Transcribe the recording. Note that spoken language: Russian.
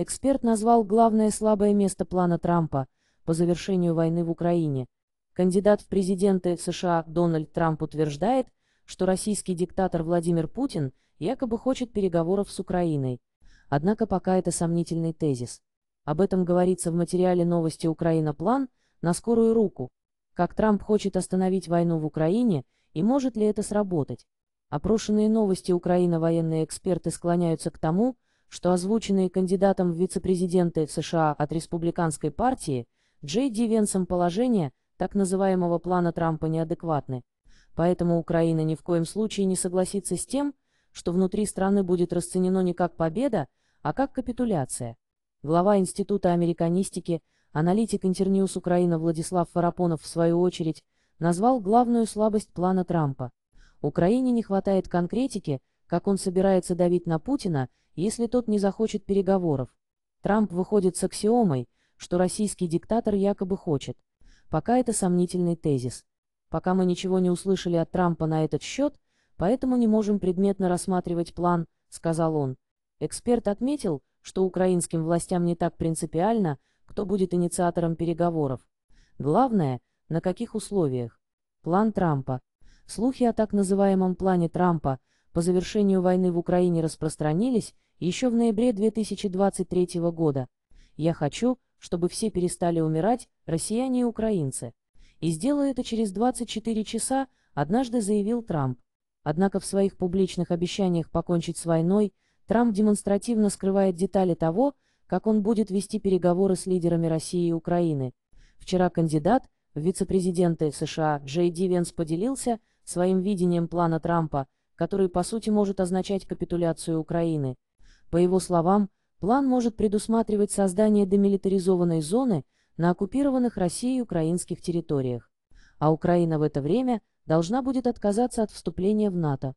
Эксперт назвал главное слабое место плана Трампа по завершению войны в Украине. Кандидат в президенты США Дональд Трамп утверждает, что российский диктатор Владимир Путин якобы хочет переговоров с Украиной. Однако пока это сомнительный тезис. Об этом говорится в материале новости «Украина. План» на скорую руку. Как Трамп хочет остановить войну в Украине и может ли это сработать? Опрошенные новости Украина военные эксперты склоняются к тому, что озвученные кандидатом в вице-президенты США от республиканской партии Джей Ди Венсом положения так называемого плана Трампа неадекватны, поэтому Украина ни в коем случае не согласится с тем, что внутри страны будет расценено не как победа, а как капитуляция. Глава Института американистики, аналитик Интерньюс Украина Владислав Фарапонов в свою очередь назвал главную слабость плана Трампа. Украине не хватает конкретики, как он собирается давить на Путина, если тот не захочет переговоров. Трамп выходит с аксиомой, что российский диктатор якобы хочет. Пока это сомнительный тезис. Пока мы ничего не услышали от Трампа на этот счет, поэтому не можем предметно рассматривать план, сказал он. Эксперт отметил, что украинским властям не так принципиально, кто будет инициатором переговоров. Главное, на каких условиях. План Трампа. Слухи о так называемом плане Трампа – по завершению войны в Украине распространились еще в ноябре 2023 года. Я хочу, чтобы все перестали умирать, россияне и украинцы. И сделаю это через 24 часа, однажды заявил Трамп. Однако в своих публичных обещаниях покончить с войной Трамп демонстративно скрывает детали того, как он будет вести переговоры с лидерами России и Украины. Вчера кандидат в вице-президенты США Джей Ди поделился своим видением плана Трампа – который по сути может означать капитуляцию Украины. По его словам, план может предусматривать создание демилитаризованной зоны на оккупированных Россией украинских территориях. А Украина в это время должна будет отказаться от вступления в НАТО.